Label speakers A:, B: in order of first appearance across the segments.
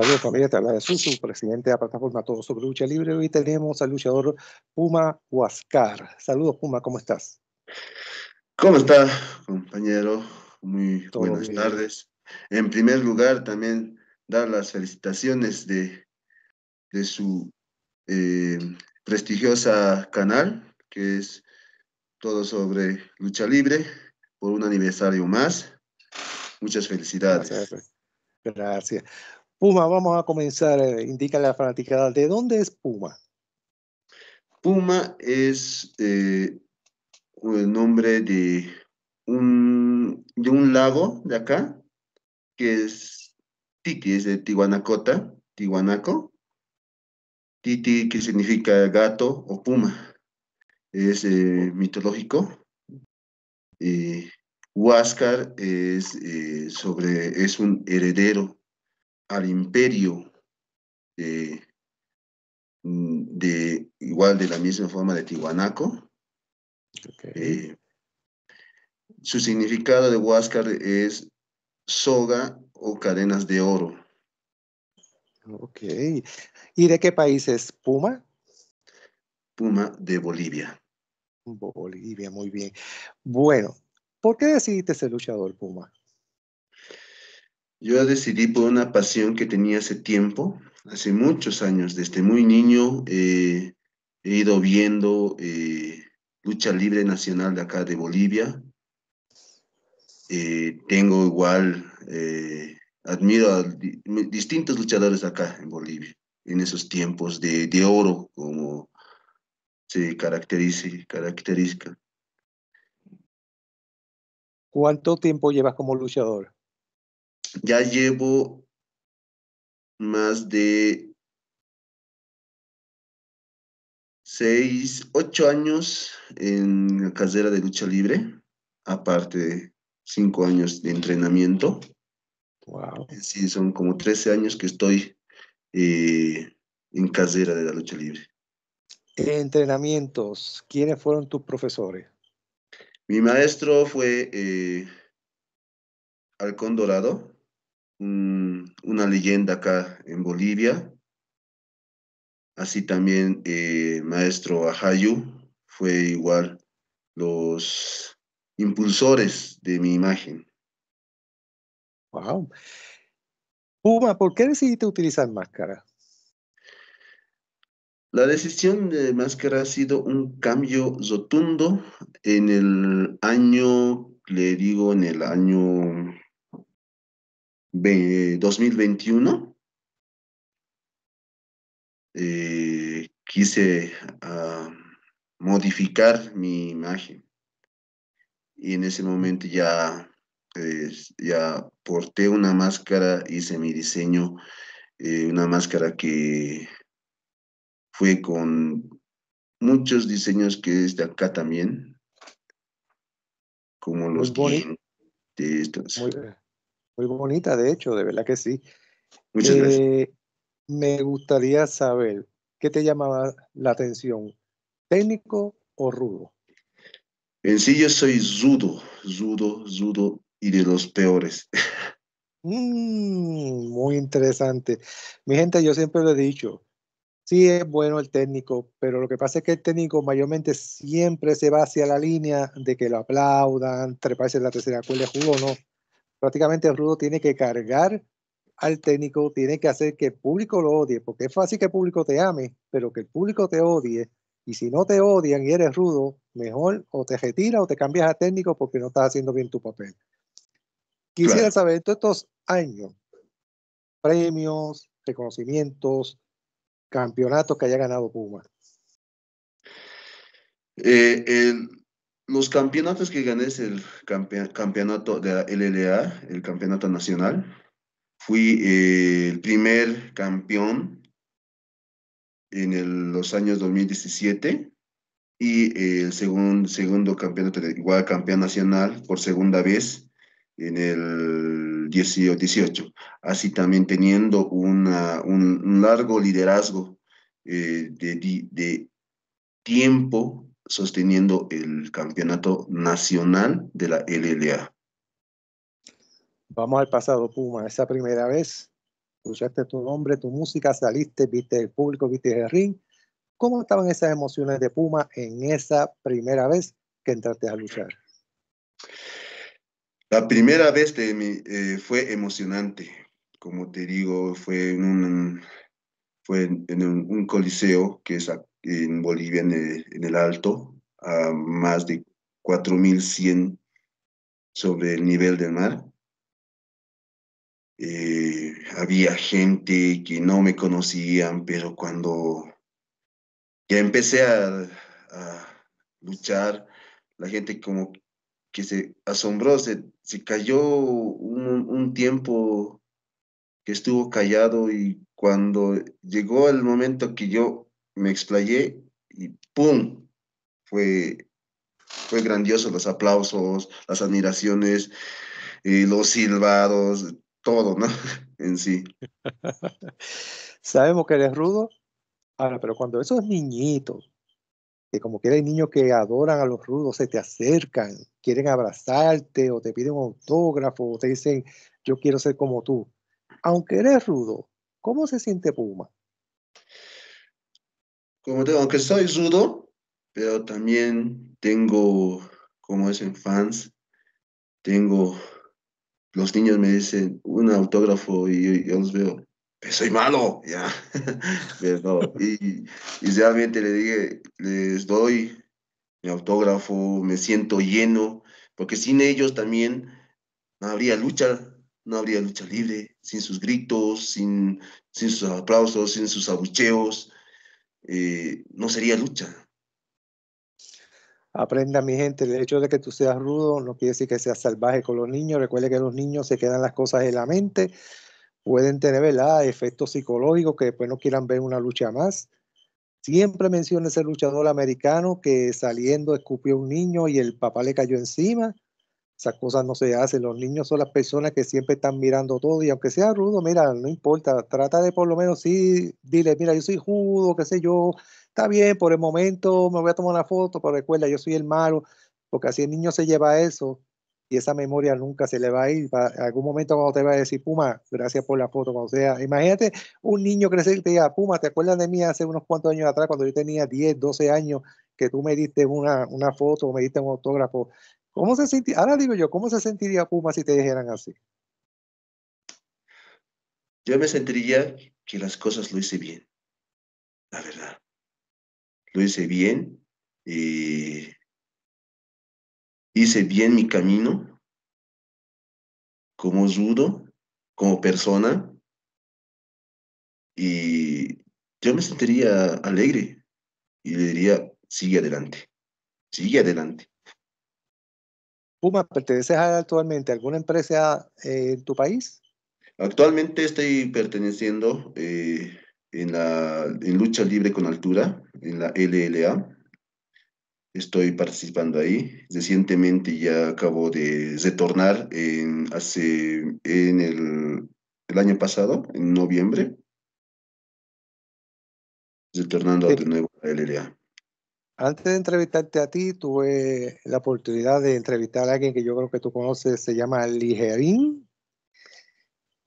A: Saludos familia, te habla Susu, presidente de la plataforma Todo sobre Lucha Libre. Hoy tenemos al luchador Puma Huascar. Saludos Puma, ¿cómo estás?
B: ¿Cómo está, compañero? Muy buenas tardes. En primer lugar, también dar las felicitaciones de, de su eh, prestigiosa canal, que es Todo sobre Lucha Libre, por un aniversario más. Muchas felicidades. Gracias.
A: Gracias. Puma, vamos a comenzar. Eh, indica la fanaticada. ¿De dónde es Puma?
B: Puma es eh, el nombre de un, de un lago de acá, que es Titi, es de Tihuanacota, Tihuanaco. Titi, que significa gato o puma, es eh, mitológico. Eh, Huáscar es, sobre, es un heredero al imperio mm, de, igual de la misma forma de Tihuanaco. Eh, su significado de Huáscar es soga o cadenas de oro.
A: Ok. ¿Y de qué país es Puma?
B: Puma de Bolivia.
A: Bolivia, muy bien. Bueno, ¿por qué decidiste ser luchador Puma?
B: Yo decidí por una pasión que tenía hace tiempo, hace muchos años, desde muy niño eh, he ido viendo eh, lucha libre nacional de acá de Bolivia. Eh, tengo igual, admiro a distintos luchadores acá en Bolivia, en esos tiempos de, oro, como se caracterice, caracteriza.
A: ¿Cuánto tiempo llevas como luchador?
B: ya llevo más de seis, ocho años en la carrera de lucha libre, aparte de cinco años de entrenamiento. Wow. Sí, son como trece años que estoy eh, en carrera de la lucha libre.
A: Entrenamientos, ¿quiénes fueron tus profesores?
B: Mi maestro fue eh, Alcón una leyenda acá en Bolivia. Así también eh, maestro Ajayu fue igual los impulsores de mi imagen. Wow.
A: Puma, ¿por qué decidiste utilizar máscara?
B: La decisión de máscara ha sido un cambio rotundo en el año, le digo, en el año 2021 eh, quise ah, modificar mi imagen y en ese momento ya, eh, ya porté una máscara, hice mi diseño, eh, una máscara que fue con muchos diseños que desde acá también, como los de estos
A: muy bonita, de hecho, de verdad que sí. Muchas gracias. Eh, me gustaría saber, ¿qué te llamaba la atención? ¿Técnico o rudo?
B: En sí yo soy zudo, zudo, zudo y de los peores.
A: Mm, muy interesante. Mi gente, yo siempre lo he dicho, sí es bueno el técnico, pero lo que pasa es que el técnico mayormente siempre se va hacia la línea de que lo aplaudan, ¿Te parece la tercera cuerda, jugó o no prácticamente el rudo tiene que cargar al técnico, tiene que hacer que el público lo odie, porque es fácil que el público te ame, pero que el público te odie. Y si no te odian y eres rudo, mejor o te retiras o te cambias a técnico porque no estás haciendo bien tu papel. Quisiera saber, todos estos años, premios, reconocimientos, campeonatos que haya ganado Puma.
B: Eh, los campeonatos que gané es el campeonato de la LLA, el campeonato nacional. Fui eh, el primer campeón en los años 2017 y eh, el segundo campeonato, de, igual campeón nacional por segunda vez en el 18. Así también teniendo un, largo liderazgo eh, de, de tiempo sosteniendo el campeonato nacional de la LLA.
A: Vamos al pasado, Puma. Esa primera vez, escuchaste tu nombre, tu música, saliste, viste el público, viste el ring. ¿Cómo estaban esas emociones de Puma en esa primera vez que entraste a luchar?
B: La primera vez de eh, fue emocionante. Como te digo, fue en un, fue en, un, un coliseo que es en Bolivia, en el, Alto, a más de 4.100 sobre el nivel del mar. Eh, había gente que no me conocían, pero cuando ya empecé a, a luchar, la gente como que se asombró, se, se cayó un, un, tiempo que estuvo callado y cuando llegó el momento que yo me explayé y ¡pum! Fue, fue grandioso los aplausos, las admiraciones, eh, los silbados, todo, ¿no? en sí. Sabemos que eres rudo.
A: Ahora, pero cuando esos niñitos, que como que eres niño que adoran a los rudos, se te acercan, quieren abrazarte o te piden un autógrafo o te dicen, yo quiero ser como tú. Aunque eres rudo, ¿cómo se siente Puma?
B: como aunque soy rudo, pero también tengo, como dicen fans, tengo, los niños me dicen un autógrafo y yo, los veo, soy malo, ya. y, realmente le dije, les doy mi autógrafo, me siento lleno, porque sin ellos también no habría lucha, no habría lucha libre, sin sus gritos, sin, sin sus aplausos, sin sus abucheos. Eh, no sería lucha. Aprenda,
A: mi gente, el hecho de que tú seas rudo no quiere decir que seas salvaje con los niños. Recuerde que los niños se quedan las cosas en la mente. Pueden tener efectos psicológicos que después no quieran ver una lucha más. Siempre menciona ese luchador americano que saliendo escupió un niño y el papá le cayó encima. Esas cosas no se hacen. Los niños son las personas que siempre están mirando todo y aunque sea rudo, mira, no importa. Trata de por lo menos sí, dile, mira, yo soy judo, qué sé yo. Está bien, por el momento me voy a tomar una foto, pero recuerda, yo soy el malo. Porque así el niño se lleva eso y esa memoria nunca se le va a ir. algún momento cuando te va a decir, Puma, gracias por la foto. O sea, imagínate un niño crecer y te diga, Puma, ¿te acuerdas de mí hace unos cuantos años atrás cuando yo tenía 10, 12 años que tú me diste una, una foto o me diste un autógrafo? ¿Cómo se sentiría? Ahora digo yo, ¿cómo se sentiría Puma si te dijeran así?
B: Yo me sentiría que las cosas lo hice bien, la verdad. Lo hice bien, eh, hice bien mi camino como judo, como persona, y yo me sentiría alegre y le diría, sigue adelante, sigue adelante
A: Puma, ¿perteneces actualmente a alguna empresa eh, en tu país?
B: Actualmente estoy perteneciendo eh, en, la, en lucha libre con altura, en la LLA. Estoy participando ahí. Recientemente ya acabo de retornar en, hace, en el, año pasado, en noviembre, retornando de nuevo a la LLA.
A: Antes de entrevistarte a ti, tuve la oportunidad de entrevistar a alguien que yo creo que tú conoces, se llama Ligerín.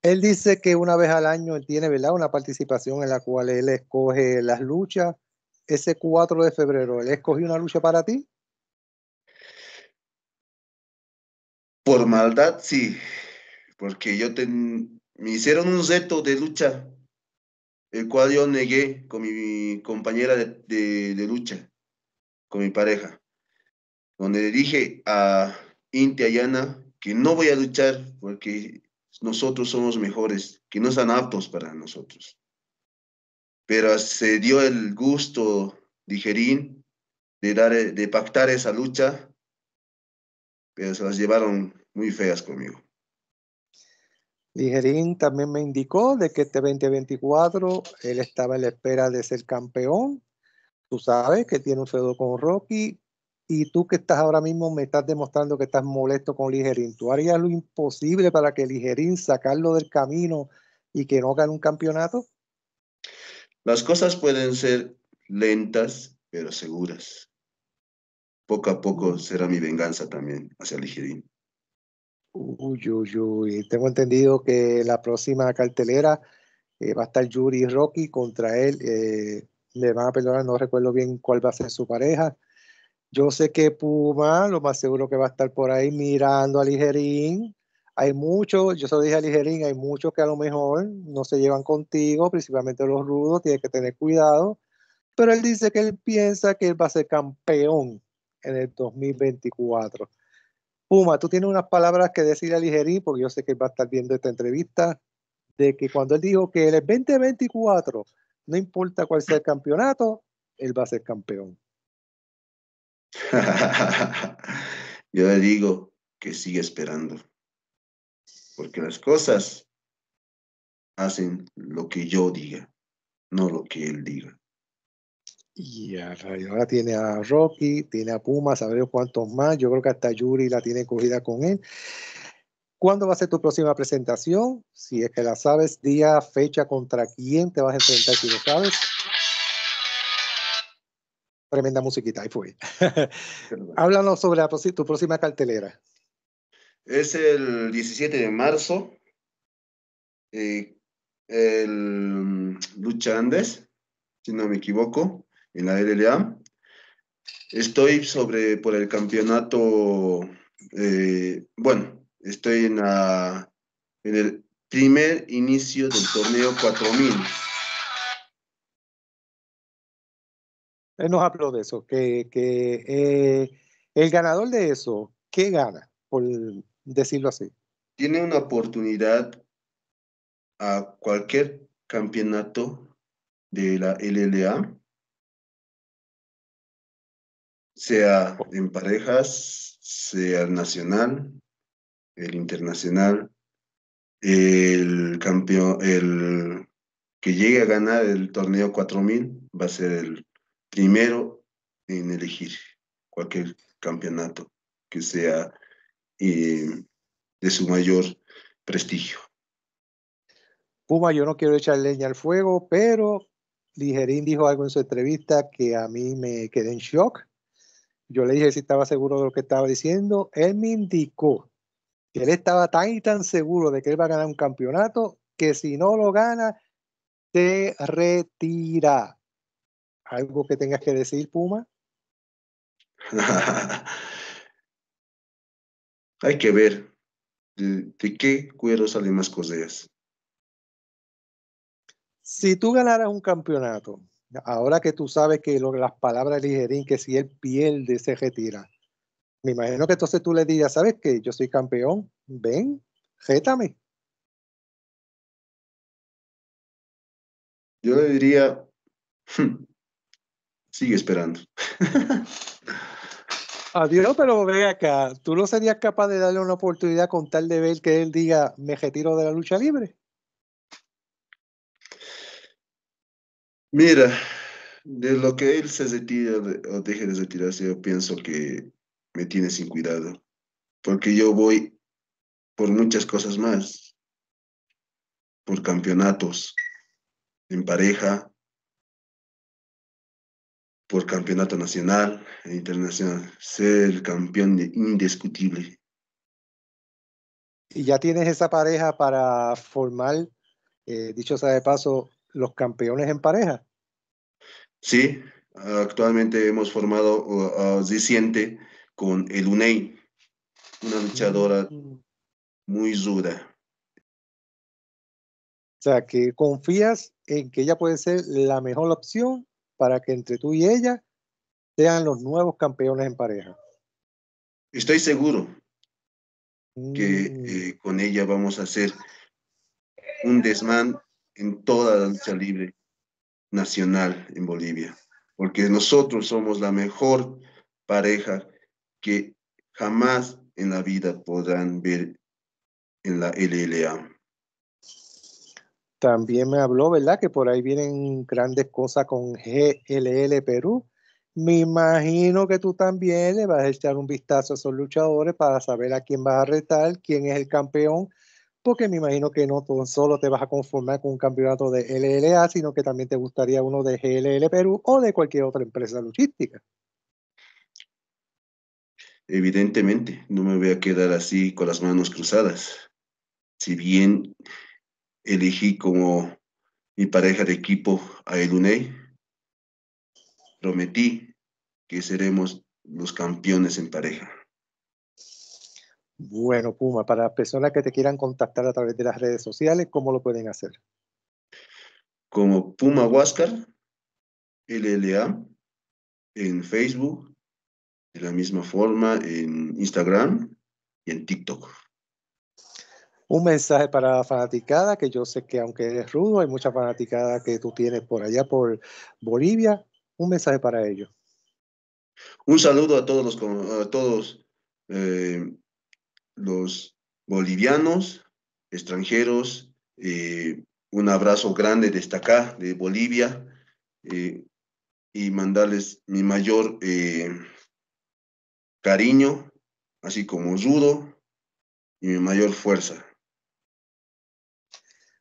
A: Él dice que una vez al año él tiene ¿verdad? una participación en la cual él escoge las luchas. Ese 4 de febrero, ¿él escogió una lucha para ti?
B: Por maldad, sí. Porque yo me hicieron un reto de lucha, el cual yo negué con mi compañera de lucha con mi pareja, donde le dije a Inti Ayana que no voy a luchar porque nosotros somos mejores, que no están aptos para nosotros. Pero se dio el gusto dijerín, de, dar, de pactar esa lucha, pero se las llevaron muy feas conmigo.
A: Digerín también me indicó de que este 2024 él estaba en la espera de ser campeón tú sabes que tiene un feudo con Rocky y tú que estás ahora mismo me estás demostrando que estás molesto con Ligerín. Tú harías lo imposible para que Ligerín sacarlo del camino y que no gane un campeonato.
B: Las cosas pueden ser lentas, pero seguras. Poco a poco será mi venganza también hacia Ligerín.
A: Uy, uy, uy. Tengo entendido que la próxima cartelera eh, va a estar Yuri Rocky contra él. Eh, me van a perdonar, no recuerdo bien cuál va a ser su pareja. Yo sé que Puma, lo más seguro que va a estar por ahí mirando a Ligerín. Hay muchos, yo solo dije a Ligerín, hay muchos que a lo mejor no se llevan contigo, principalmente los rudos, tienes que tener cuidado. Pero él dice que él piensa que él va a ser campeón en el 2024. Puma, tú tienes unas palabras que decir a Ligerín, porque yo sé que él va a estar viendo esta entrevista, de que cuando él dijo que él es 2024 no importa cuál sea el campeonato, él va a ser campeón.
B: Yo le digo que sigue esperando, porque las cosas hacen lo que yo diga, no lo que él diga.
A: Y ahora tiene a Rocky, tiene a Puma, sabré cuántos más. Yo creo que hasta Yuri la tiene cogida con él. ¿Cuándo va a ser tu próxima presentación? Si es que la sabes, día, fecha, contra quién te vas a enfrentar si lo sabes. Tremenda musiquita, ahí fue. Háblanos sobre tu próxima cartelera.
B: Es el 17 de marzo. Eh, el Lucha Andes, si no me equivoco, en la LLA. Estoy sobre por el campeonato, eh, bueno, estoy en, en el primer inicio del torneo 4000.
A: Él nos habló de eso, que, que eh, el ganador de eso, ¿qué gana? Por decirlo así.
B: Tiene una oportunidad a cualquier campeonato de la LLA, sea en parejas, sea nacional, el internacional, el campeón, el que llegue a ganar el torneo 4000 va a ser el primero en elegir cualquier campeonato que sea eh, de su mayor prestigio.
A: Puma, yo no quiero echar leña al fuego, pero Ligerín dijo algo en su entrevista que a mí me quedé en shock. Yo le dije si estaba seguro de lo que estaba diciendo. Él me indicó él estaba tan y tan seguro de que él va a ganar un campeonato que si no lo gana, se retira. ¿Algo que tengas que decir, Puma?
B: Hay que ver de, qué cuero salen más cosas.
A: Si tú ganaras un campeonato, ahora que tú sabes que las palabras de Ligerín, que si él pierde, se retira, me imagino que entonces tú le dirías, ¿sabes qué? Yo soy campeón, ven, jétame.
B: Yo le diría, hmm, sigue esperando.
A: Adiós, pero ve acá, ¿tú no serías capaz de darle una oportunidad con tal de ver que él diga, me retiro de la lucha libre?
B: Mira, de lo que él se retira o deje de retirarse, yo pienso que me tiene sin cuidado, porque yo voy por muchas cosas más, por campeonatos en pareja, por campeonato nacional e internacional, ser el campeón indiscutible.
A: Y ya tienes esa pareja para formar, eh, dicho sea de paso, los campeones en pareja.
B: Sí, actualmente hemos formado a uh, con UNEI... una luchadora muy dura.
A: O sea, que confías en que ella puede ser la mejor opción para que entre tú y ella sean los nuevos campeones en pareja.
B: Estoy seguro que mm. eh, con ella vamos a hacer un desmán en toda la lucha libre nacional en Bolivia, porque nosotros somos la mejor pareja que jamás en la vida podrán ver en la LLA.
A: También me habló, ¿verdad? Que por ahí vienen grandes cosas con GLL Perú. Me imagino que tú también le vas a echar un vistazo a esos luchadores para saber a quién vas a retar, quién es el campeón, porque me imagino que no solo te vas a conformar con un campeonato de LLA, sino que también te gustaría uno de GLL Perú o de cualquier otra empresa logística.
B: Evidentemente, no me voy a quedar así con las manos cruzadas. Si bien elegí como mi pareja de equipo a Elunei, prometí que seremos los campeones en pareja.
A: Bueno, Puma, para personas que te quieran contactar a través de las redes sociales, ¿cómo lo pueden hacer?
B: Como Puma Huáscar, LLA, en Facebook, de la misma forma en Instagram y en TikTok.
A: Un mensaje para la fanaticada, que yo sé que aunque eres rudo, hay mucha fanaticada que tú tienes por allá, por Bolivia. Un mensaje para ellos.
B: Un saludo a todos los, todos, eh, los bolivianos, extranjeros. Eh, un abrazo grande desde acá, de Bolivia, eh, y mandarles mi mayor cariño, así como judo y mi mayor fuerza.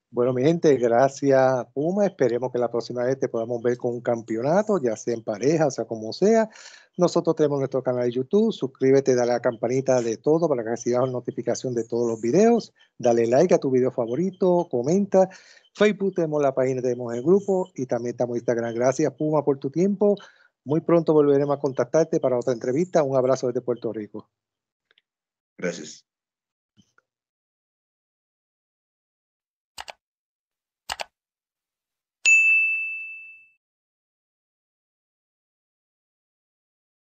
A: Bueno, mi gente, gracias Puma. Esperemos que la próxima vez te podamos ver con un campeonato, ya sea en pareja, o sea como sea. Nosotros tenemos nuestro canal de YouTube. Suscríbete, dale a la campanita de todo para que recibas notificación de todos los videos. Dale like a tu video favorito, comenta. Facebook tenemos la página, tenemos el grupo y también estamos en Instagram. Gracias Puma por tu tiempo. Muy pronto volveremos a contactarte para otra entrevista. Un abrazo desde Puerto Rico.
B: Gracias.